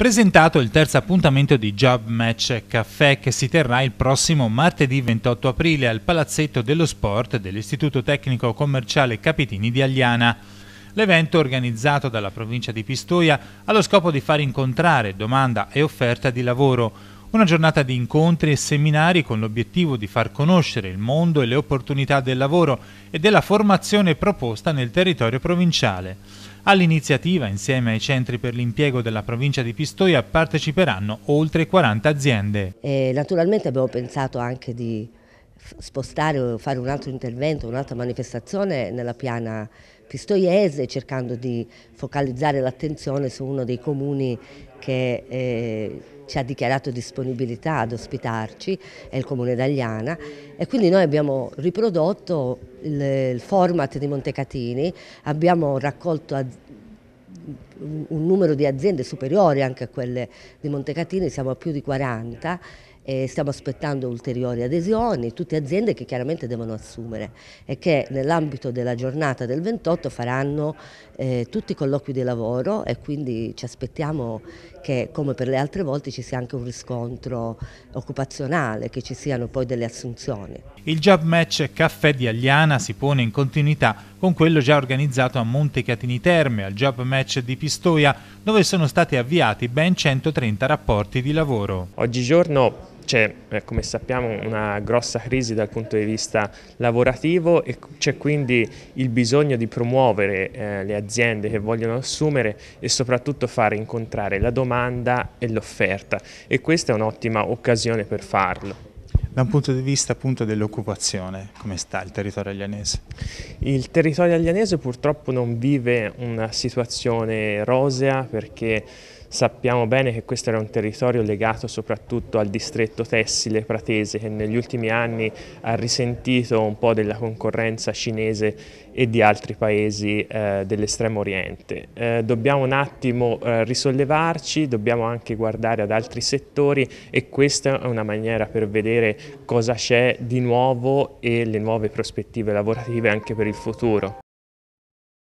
presentato il terzo appuntamento di Job Match Café che si terrà il prossimo martedì 28 aprile al Palazzetto dello Sport dell'Istituto Tecnico Commerciale Capitini di Agliana. L'evento, organizzato dalla provincia di Pistoia, ha lo scopo di far incontrare domanda e offerta di lavoro, una giornata di incontri e seminari con l'obiettivo di far conoscere il mondo e le opportunità del lavoro e della formazione proposta nel territorio provinciale. All'iniziativa, insieme ai centri per l'impiego della provincia di Pistoia, parteciperanno oltre 40 aziende. E naturalmente abbiamo pensato anche di spostare o fare un altro intervento, un'altra manifestazione nella piana pistoiese cercando di focalizzare l'attenzione su uno dei comuni che eh, ci ha dichiarato disponibilità ad ospitarci, è il Comune d'Agliana e quindi noi abbiamo riprodotto il, il format di Montecatini, abbiamo raccolto un numero di aziende superiori anche a quelle di Montecatini, siamo a più di 40 e stiamo aspettando ulteriori adesioni, tutte aziende che chiaramente devono assumere e che nell'ambito della giornata del 28 faranno eh, tutti i colloqui di lavoro e quindi ci aspettiamo che come per le altre volte ci sia anche un riscontro occupazionale, che ci siano poi delle assunzioni. Il job match Caffè di Agliana si pone in continuità con quello già organizzato a Monte Catini Terme, al job match di Pistoia, dove sono stati avviati ben 130 rapporti di lavoro. Oggigiorno c'è, eh, come sappiamo, una grossa crisi dal punto di vista lavorativo e c'è quindi il bisogno di promuovere eh, le aziende che vogliono assumere e soprattutto fare incontrare la domanda e l'offerta e questa è un'ottima occasione per farlo. Da un punto di vista dell'occupazione, come sta il territorio aglianese? Il territorio aglianese purtroppo non vive una situazione rosea perché Sappiamo bene che questo era un territorio legato soprattutto al distretto tessile pratese che negli ultimi anni ha risentito un po' della concorrenza cinese e di altri paesi eh, dell'estremo oriente. Eh, dobbiamo un attimo eh, risollevarci, dobbiamo anche guardare ad altri settori e questa è una maniera per vedere cosa c'è di nuovo e le nuove prospettive lavorative anche per il futuro.